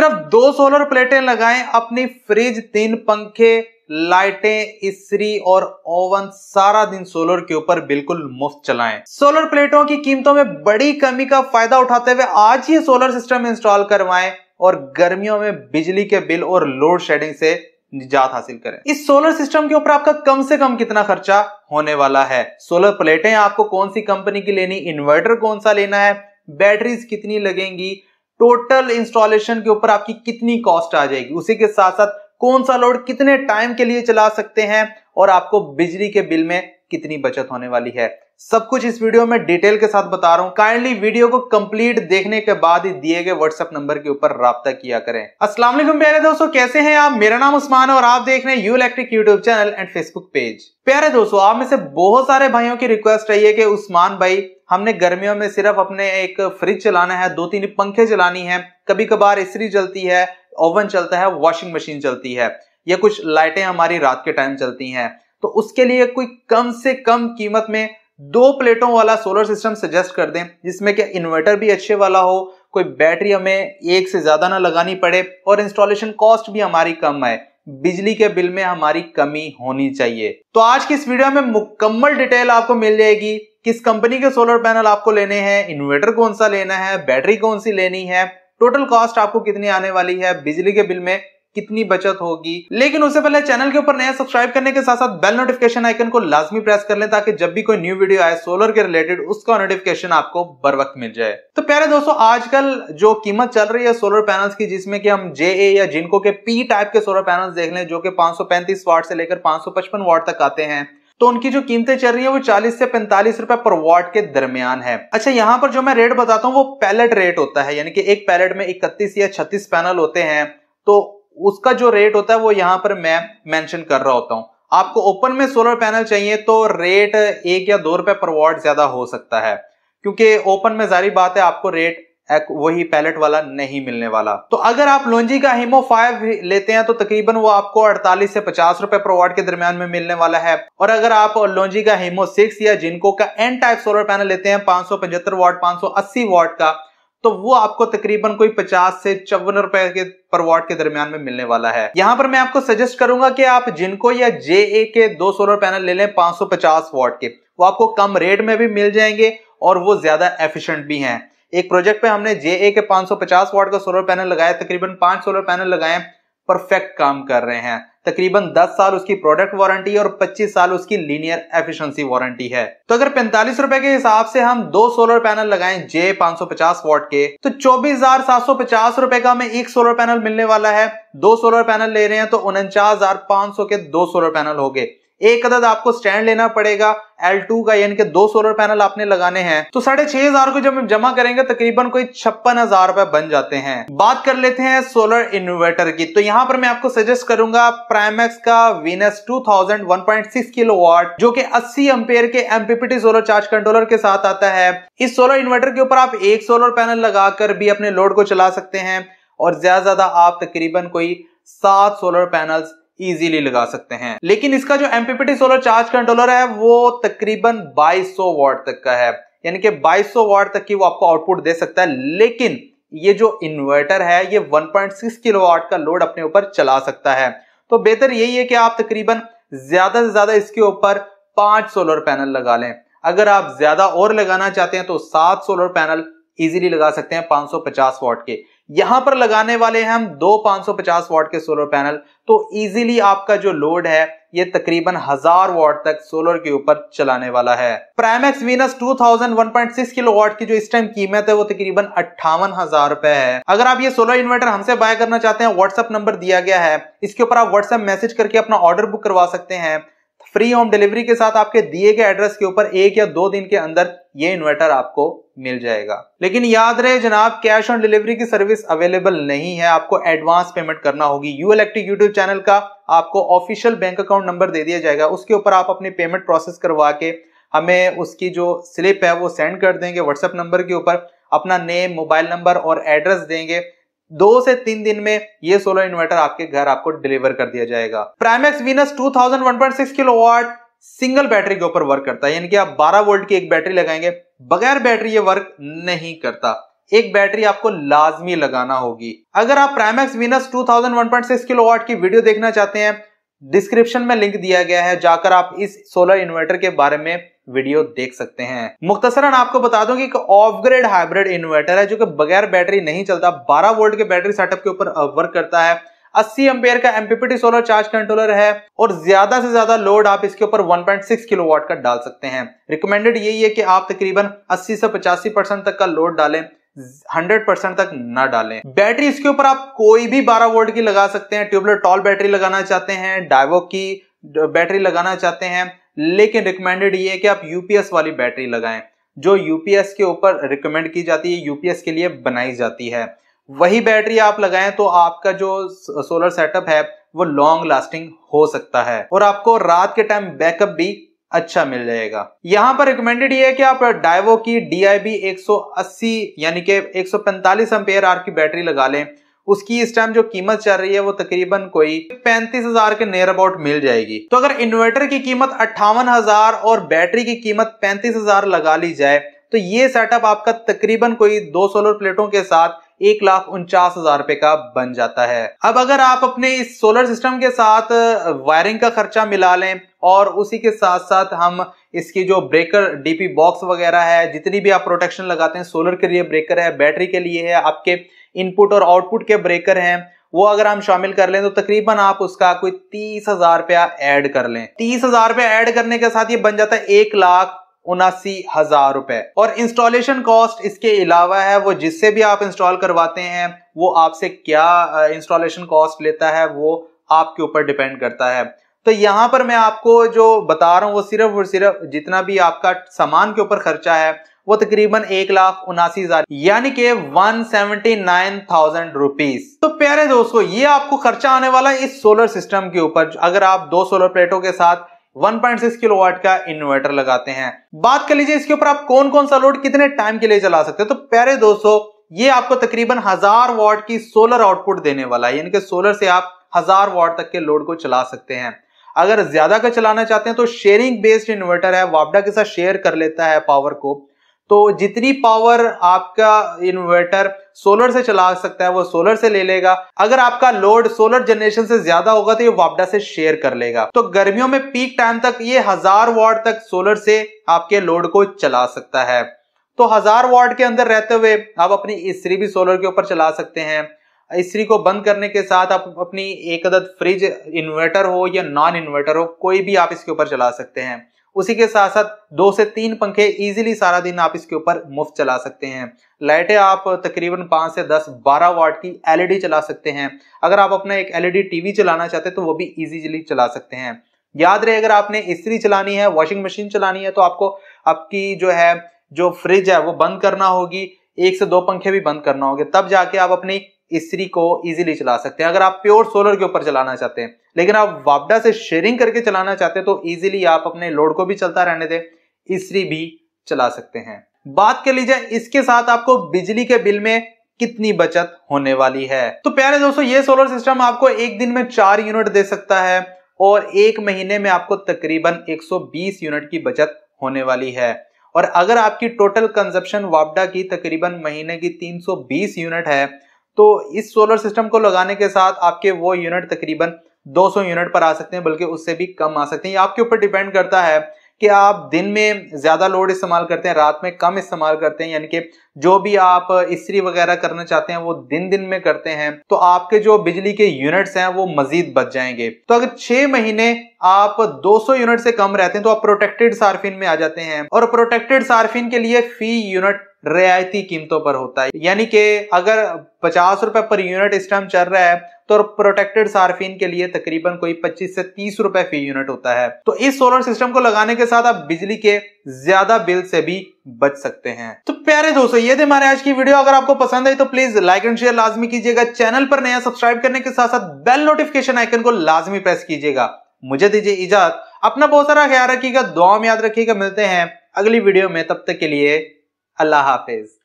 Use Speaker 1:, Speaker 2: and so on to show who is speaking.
Speaker 1: सिर्फ दो सोलर प्लेटें लगाएं अपनी फ्रिज तीन पंखे लाइटें इसी और ओवन सारा दिन सोलर के ऊपर बिल्कुल मुफ्त चलाएं सोलर प्लेटों की कीमतों में बड़ी कमी का फायदा उठाते हुए आज ही सोलर सिस्टम इंस्टॉल करवाएं और गर्मियों में बिजली के बिल और लोड शेडिंग से निजात हासिल करें इस सोलर सिस्टम के ऊपर आपका कम से कम कितना खर्चा होने वाला है सोलर प्लेटें आपको कौन सी कंपनी की लेनी इन्वर्टर कौन सा लेना है बैटरीज कितनी लगेंगी टोटल इंस्टॉलेशन के ऊपर आपकी कितनी कॉस्ट आ जाएगी उसी के साथ साथ कौन सा लोड कितने टाइम के लिए चला सकते हैं और आपको बिजली के बिल में कितनी बचत होने वाली है सब कुछ इस वीडियो में डिटेल के साथ बता रहा हूं काइंडली वीडियो को कंप्लीट देखने के बाद ही दिए गए व्हाट्सएप नंबर के ऊपर रब्ता किया करें असला प्यारे दोस्तों कैसे हैं आप मेरा नाम उस्मान है और आप देख रहे हैं U electric YouTube channel and Facebook page प्यारे दोस्तों आप में से बहुत सारे भाइयों की रिक्वेस्ट रही है कि उस्मान भाई हमने गर्मियों में सिर्फ अपने एक फ्रिज चलाना है दो तीन पंखे चलानी है कभी कभार इसी चलती है ओवन चलता है वॉशिंग मशीन चलती है या कुछ लाइटें हमारी रात के टाइम चलती हैं तो उसके लिए कोई कम से कम कीमत में दो प्लेटों वाला सोलर सिस्टम सजेस्ट कर दें जिसमें कि इन्वर्टर भी अच्छे वाला हो कोई बैटरी हमें एक से ज़्यादा ना लगानी पड़े और इंस्टॉलेशन कॉस्ट भी हमारी कम आए बिजली के बिल में हमारी कमी होनी चाहिए तो आज की इस वीडियो में मुकम्मल डिटेल आपको मिल जाएगी किस कंपनी के सोलर पैनल आपको लेने हैं इन्वर्टर कौन सा लेना है बैटरी कौन सी लेनी है टोटल कॉस्ट आपको कितनी आने वाली है बिजली के बिल में कितनी बचत होगी लेकिन उससे पहले चैनल के ऊपर नया सब्सक्राइब करने के साथ साथ बेल नोटिफिकेशन आइकन को लाजमी प्रेस कर लें ताकि जब भी कोई न्यू वीडियो आए सोलर के रिलेटेड उसका नोटिफिकेशन आपको बर वक्त मिल जाए तो प्यारे दोस्तों आजकल जो कीमत चल रही है सोलर पैनल्स की जिसमें कि हम जे ए या जिनको के पी टाइप के सोलर पैनल देख लें जो कि पांच वाट से लेकर पांच वाट तक आते हैं तो उनकी जो कीमतें चल रही है वो 40 से पैंतालीस रुपए पर वाट के दरमियान है अच्छा यहाँ पर जो मैं रेट बताता हूँ वो पैलेट रेट होता है यानी कि एक पैलेट में इकतीस या छत्तीस पैनल होते हैं तो उसका जो रेट होता है वो यहां पर मैं मेंशन कर रहा होता हूं आपको ओपन में सोलर पैनल चाहिए तो रेट एक या दो रुपए पर वॉट ज्यादा हो सकता है क्योंकि ओपन में जारी बात है आपको रेट वही पैलेट वाला नहीं मिलने वाला तो अगर आप लोंजी का हिमो फाइव लेते हैं तो तकरीबन वो आपको 48 से 50 रुपए पर वॉट के दरमियान में मिलने वाला है और अगर आप लोंजी का हिमो सिक्स या जिनको का एन टाइप सोलर पैनल लेते हैं पांच 575 वाट 580 वॉट का तो वो आपको तकरीबन कोई पचास से चौवन रुपए के पर वॉट के दरमियान में मिलने वाला है यहां पर मैं आपको सजेस्ट करूंगा कि आप जिनको या जे ए के दो सोलर पैनल ले लें 550 वॉट के वो आपको कम रेट में भी मिल जाएंगे और वो ज्यादा एफिशिएंट भी हैं एक प्रोजेक्ट पे हमने जे ए के 550 वॉट का सोलर पैनल लगाया तकरीबन पांच सोलर पैनल लगाए परफेक्ट काम कर रहे हैं तकरीबन 10 साल उसकी प्रोडक्ट वारंटी और 25 साल उसकी लीनियर एफिशिएंसी वारंटी है तो अगर पैंतालीस रुपए के हिसाब से हम दो सोलर पैनल लगाए जे 550 वॉट के तो चौबीस रुपए का हमें एक सोलर पैनल मिलने वाला है दो सोलर पैनल ले रहे हैं तो उनचास के दो सोलर पैनल हो गए एक अदद आपको स्टैंड लेना पड़ेगा L2 का यानी कि दो सोलर पैनल आपने लगाने हैं तो साढ़े छह हजार को जब हम जमा करेंगे तकरीबन कोई छप्पन हजार रुपए बन जाते हैं बात कर लेते हैं सोलर इन्वर्टर की तो यहाँ पर मैं आपको सजेस्ट करूंगा प्राइमेक्स का वीनस 2000 1.6 किलोवाट जो कि 80 एम्पेयर के एमपीपीटी सोलर चार्ज कंट्रोलर के साथ आता है इस सोलर इन्वर्टर के ऊपर आप एक सोलर पैनल लगाकर भी अपने लोड को चला सकते हैं और ज्यादा ज्यादा आप तकरीबन कोई सात सोलर पैनल्स इजीली लगा सकते हैं लेकिन इसका जो एमपीपीटी सोलर चार्ज कंट्रोलर है वो तकरीबन 2200 सौ वाट तक का है यानी कि 2200 सौ वाट तक की वो आपको आउटपुट दे सकता है लेकिन ये जो इन्वर्टर है ये 1.6 पॉइंट किलो किलोवाट का लोड अपने ऊपर चला सकता है तो बेहतर यही है कि आप तकरीबन ज्यादा से ज्यादा इसके ऊपर पांच सोलर पैनल लगा लें अगर आप ज्यादा और लगाना चाहते हैं तो सात सोलर पैनल इजीली लगा सकते हैं 550 वाट के यहां पर लगाने वाले हैं हम दो 550 वाट के सोलर पैनल तो इजीली आपका जो लोड है ये तकरीबन हजार वाट तक सोलर के ऊपर चलाने वाला है प्राइमेक्स वीनस 2000 1.6 किलोवाट की जो इस टाइम कीमत है वो तकरीबन अट्ठावन हजार रुपए है अगर आप ये सोलर इन्वर्टर हमसे बाय करना चाहते हैं व्हाट्सएप नंबर दिया गया है इसके ऊपर आप व्हाट्सएप मैसेज करके अपना ऑर्डर बुक करवा सकते हैं फ्री होम डिलीवरी के साथ आपके दिए गए एड्रेस के ऊपर एक या दो दिन के अंदर ये इन्वर्टर आपको मिल जाएगा लेकिन याद रहे जनाब कैश ऑन डिलीवरी की सर्विस अवेलेबल नहीं है आपको एडवांस पेमेंट करना होगी यू इलेक्ट्रिक यूट्यूब चैनल का आपको ऑफिशियल बैंक अकाउंट नंबर दे दिया जाएगा उसके ऊपर आप अपनी पेमेंट प्रोसेस करवा के हमें उसकी जो स्लिप है वो सेंड कर देंगे व्हाट्सएप नंबर के ऊपर अपना नेम मोबाइल नंबर और एड्रेस देंगे दो से तीन दिन में ये सोलर इन्वर्टर आपके घर आपको डिलीवर कर दिया जाएगा Primex Venus kilo kilowatt single battery के ऊपर वर्क करता है यानी कि आप 12 वोल्ट की एक बैटरी लगाएंगे बगैर बैटरी ये वर्क नहीं करता एक बैटरी आपको लाजमी लगाना होगी अगर आप प्राइमैक्स वीनस 2001.6 किलोवाट की वीडियो देखना चाहते हैं डिस्क्रिप्शन में लिंक दिया गया है जाकर आप इस सोलर इन्वर्टर के बारे में वीडियो देख सकते हैं मुख्तसरन आपको बता दूं कि एक ऑफग्रेड हाइब्रिड इन्वर्टर है जो कि बगैर बैटरी नहीं चलता 12 वोल्ट के बैटरी सेटअप के ऊपर वर्क करता है अस्सी एम्पेयर का एमपीपीटी सोलर चार्ज कंट्रोलर है और ज्यादा से ज्यादा लोड आप इसके ऊपर 1.6 किलोवाट का डाल सकते हैं रिकमेंडेड यही है कि आप तकरीबन 80 से पचासी परसेंट तक का लोड डालें 100 परसेंट तक ना डालें बैटरी इसके ऊपर आप कोई भी 12 वोल्ट की लगा सकते हैं ट्यूबलेट टॉल बैटरी लगाना चाहते हैं डायवो की बैटरी लगाना चाहते हैं लेकिन रिकमेंडेड ये है कि आप यूपीएस वाली बैटरी लगाएं जो यूपीएस के ऊपर रिकमेंड की जाती है यूपीएस के लिए बनाई जाती है वही बैटरी आप लगाएं तो आपका जो सोलर सेटअप है वो लॉन्ग लास्टिंग हो सकता है और आपको रात के टाइम बैकअप भी अच्छा मिल जाएगा यहाँ पर रिकमेंडेड ये है कि आप डायवो की डी आई बी एक यानी कि पैंतालीस एम्पेयर आर की बैटरी लगा लें उसकी इस टाइम जो कीमत चल रही है वो तकरीबन कोई पैंतीस हजार के नियर अबाउट मिल जाएगी तो अगर इन्वर्टर की कीमत अट्ठावन हजार और बैटरी की कीमत पैंतीस हजार लगा ली जाए तो ये सेटअप आपका तकरीबन कोई दो सोलर प्लेटों के साथ एक लाख उनचास हजार रुपए का बन जाता है अब अगर आप अपने इस सोलर सिस्टम के साथ वायरिंग का खर्चा मिला लें और उसी के साथ साथ हम इसकी जो ब्रेकर डीपी बॉक्स वगैरह है जितनी भी आप प्रोटेक्शन लगाते हैं सोलर के लिए ब्रेकर है बैटरी के लिए है आपके इनपुट और आउटपुट के ब्रेकर हैं वो अगर हम शामिल कर लें तो तकरीबन आप उसका कोई तीस हजार रुपया ऐड कर लें तीस हजार रुपया ऐड करने के साथ ये बन जाता है एक लाख उनासी हजार रुपए और इंस्टॉलेशन कॉस्ट इसके अलावा है वो जिससे भी आप इंस्टॉल करवाते हैं वो आपसे क्या इंस्टॉलेशन कॉस्ट लेता है वो आपके ऊपर डिपेंड करता है तो यहाँ पर मैं आपको जो बता रहा हूँ वो सिर्फ और सिर्फ जितना भी आपका सामान के ऊपर खर्चा है वो तकरीबन एक लाख उनासी हजार यानी कि one seventy nine thousand rupees तो प्यारे दोस्तों ये आपको खर्चा आने वाला है इस सोलर सिस्टम के ऊपर अगर आप दो सोलर प्लेटों के साथ 1.6 किलोवाट का इन्वर्टर लगाते हैं बात कर लीजिए इसके ऊपर आप कौन कौन सा लोड कितने टाइम के लिए चला सकते हैं तो प्यारे दोस्तों ये आपको तकरीबन हजार वॉट की सोलर आउटपुट देने वाला है यानी कि सोलर से आप हजार वॉट तक के लोड को चला सकते हैं अगर ज्यादा का चलाना चाहते हैं तो शेयरिंग बेस्ड इन्वर्टर है वापडा के साथ शेयर कर लेता है पावर को तो जितनी पावर आपका इन्वर्टर सोलर से चला सकता है वो सोलर से ले लेगा अगर आपका लोड सोलर जनरेशन से ज्यादा होगा तो ये वापडा से शेयर कर लेगा तो गर्मियों में पीक टाइम तक ये हजार वार्ड तक सोलर से आपके लोड को चला सकता है तो हजार वार्ड के अंदर रहते हुए आप अपनी इस्त्री भी सोलर के ऊपर चला सकते हैं इस्त्री को बंद करने के साथ आप अपनी एक अदद फ्रिज इन्वर्टर हो या नॉन इन्वर्टर हो कोई भी आप इसके ऊपर चला सकते हैं उसी के साथ साथ दो से तीन पंखे इजीली सारा दिन आप इसके ऊपर मुफ्त चला सकते हैं लाइटें आप तकरीबन पाँच से दस बारह वाट की एलईडी e चला सकते हैं अगर आप अपना एक एलईडी टीवी e चलाना चाहते हैं तो वो भी इजीली चला सकते हैं याद रहे अगर आपने इस्त्री चलानी है वॉशिंग मशीन चलानी है तो आपको आपकी जो है जो फ्रिज है वो बंद करना होगी एक से दो पंखे भी बंद करना होगा तब जाके आप अपनी इसी को इजीली चला सकते हैं अगर आप प्योर सोलर के ऊपर चलाना चाहते हैं लेकिन आप वापडा से शेयरिंग करके चलाना चाहते हैं तो इजीली आप अपने लोड को भी चलता रहने दें इसी भी चला सकते हैं बात कर लीजिए इसके साथ आपको बिजली के बिल में कितनी बचत होने वाली है तो प्यारे दोस्तों ये सोलर सिस्टम आपको एक दिन में चार यूनिट दे सकता है और एक महीने में आपको तकरीबन एक यूनिट की बचत होने वाली है और अगर आपकी टोटल कंजप्शन वापडा की तकरीबन महीने की 320 यूनिट है तो इस सोलर सिस्टम को लगाने के साथ आपके वो यूनिट तकरीबन 200 यूनिट पर आ सकते हैं बल्कि उससे भी कम आ सकते हैं आपके ऊपर डिपेंड करता है कि आप दिन में ज़्यादा लोड इस्तेमाल करते हैं रात में कम इस्तेमाल करते हैं यानी कि जो भी आप इसी वगैरह करना चाहते हैं वो दिन दिन में करते हैं तो आपके जो बिजली के यूनिट्स हैं वो मजीद बच जाएंगे तो अगर छह महीने आप 200 यूनिट से कम रहते हैं तो आप प्रोटेक्टेड सार्फिन में आ जाते हैं और प्रोटेक्टेड सार्फिन के लिए फी यूनिट रियायती कीमतों पर होता है यानी कि अगर पचास रुपए पर यूनिट इस टाइम चल रहा है तो प्रोटेक्टेड सार्फिन के लिए तकरीबन कोई 25 से 30 रुपए फी यूनिट होता है तो इस सोलर सिस्टम को लगाने के साथ आप बिजली के ज्यादा बिल से भी बच सकते हैं तो प्यारे दोस्तों ये थे हमारे आज की वीडियो अगर आपको पसंद आई तो प्लीज लाइक एंड शेयर लाजमी कीजिएगा चैनल पर नया सब्सक्राइब करने के साथ साथ बेल नोटिफिकेशन आइकन को लाजमी प्रेस कीजिएगा मुझे दीजिए इजाजत अपना बहुत सारा ख्याल रखिएगा दुआ में याद रखिएगा मिलते हैं अगली वीडियो में तब तक के लिए अल्लाह हाफिज